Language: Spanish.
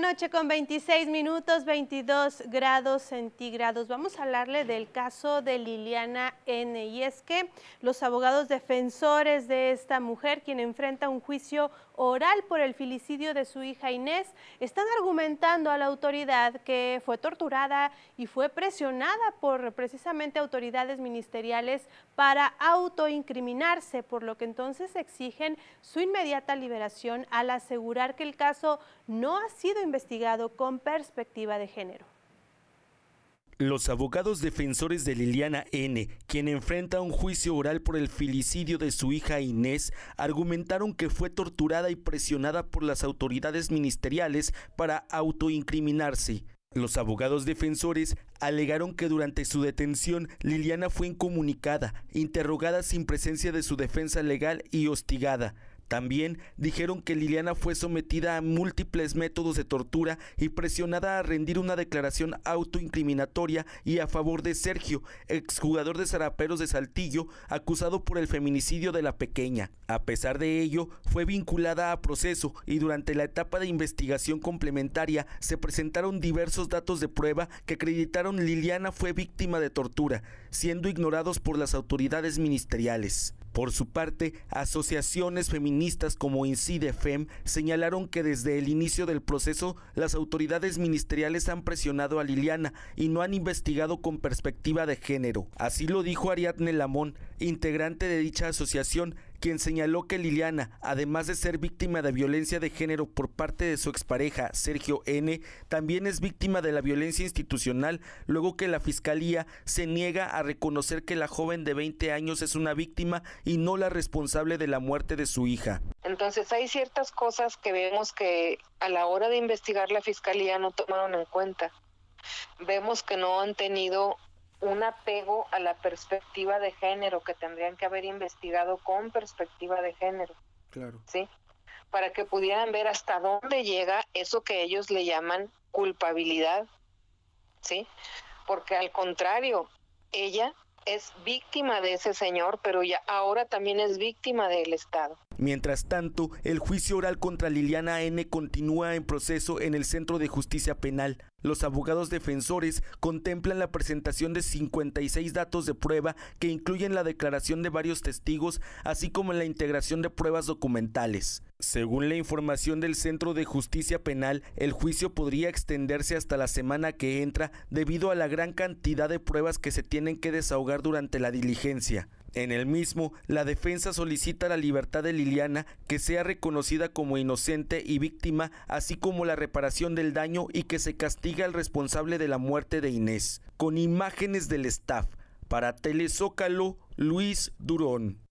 noche con 26 minutos, 22 grados centígrados. Vamos a hablarle del caso de Liliana N. Y es que los abogados defensores de esta mujer, quien enfrenta un juicio oral por el filicidio de su hija Inés, están argumentando a la autoridad que fue torturada y fue presionada por precisamente autoridades ministeriales para autoincriminarse, por lo que entonces exigen su inmediata liberación al asegurar que el caso no ha sido investigado con perspectiva de género. Los abogados defensores de Liliana N., quien enfrenta un juicio oral por el filicidio de su hija Inés, argumentaron que fue torturada y presionada por las autoridades ministeriales para autoincriminarse. Los abogados defensores alegaron que durante su detención Liliana fue incomunicada, interrogada sin presencia de su defensa legal y hostigada. También dijeron que Liliana fue sometida a múltiples métodos de tortura y presionada a rendir una declaración autoincriminatoria y a favor de Sergio, exjugador de Zaraperos de Saltillo, acusado por el feminicidio de la pequeña. A pesar de ello, fue vinculada a proceso y durante la etapa de investigación complementaria se presentaron diversos datos de prueba que acreditaron Liliana fue víctima de tortura, siendo ignorados por las autoridades ministeriales. Por su parte, asociaciones feministas como Fem señalaron que desde el inicio del proceso las autoridades ministeriales han presionado a Liliana y no han investigado con perspectiva de género. Así lo dijo Ariadne Lamón, integrante de dicha asociación, quien señaló que Liliana, además de ser víctima de violencia de género por parte de su expareja Sergio N., también es víctima de la violencia institucional, luego que la fiscalía se niega a reconocer que la joven de 20 años es una víctima y no la responsable de la muerte de su hija. Entonces hay ciertas cosas que vemos que a la hora de investigar la fiscalía no tomaron en cuenta. Vemos que no han tenido un apego a la perspectiva de género que tendrían que haber investigado con perspectiva de género. Claro. ¿Sí? Para que pudieran ver hasta dónde llega eso que ellos le llaman culpabilidad. ¿Sí? Porque al contrario, ella es víctima de ese señor, pero ya ahora también es víctima del Estado. Mientras tanto, el juicio oral contra Liliana N continúa en proceso en el Centro de Justicia Penal. Los abogados defensores contemplan la presentación de 56 datos de prueba que incluyen la declaración de varios testigos, así como la integración de pruebas documentales. Según la información del Centro de Justicia Penal, el juicio podría extenderse hasta la semana que entra debido a la gran cantidad de pruebas que se tienen que desahogar durante la diligencia. En el mismo, la defensa solicita la libertad de Liliana, que sea reconocida como inocente y víctima, así como la reparación del daño y que se castiga al responsable de la muerte de Inés. Con imágenes del staff, para Telezócalo, Luis Durón.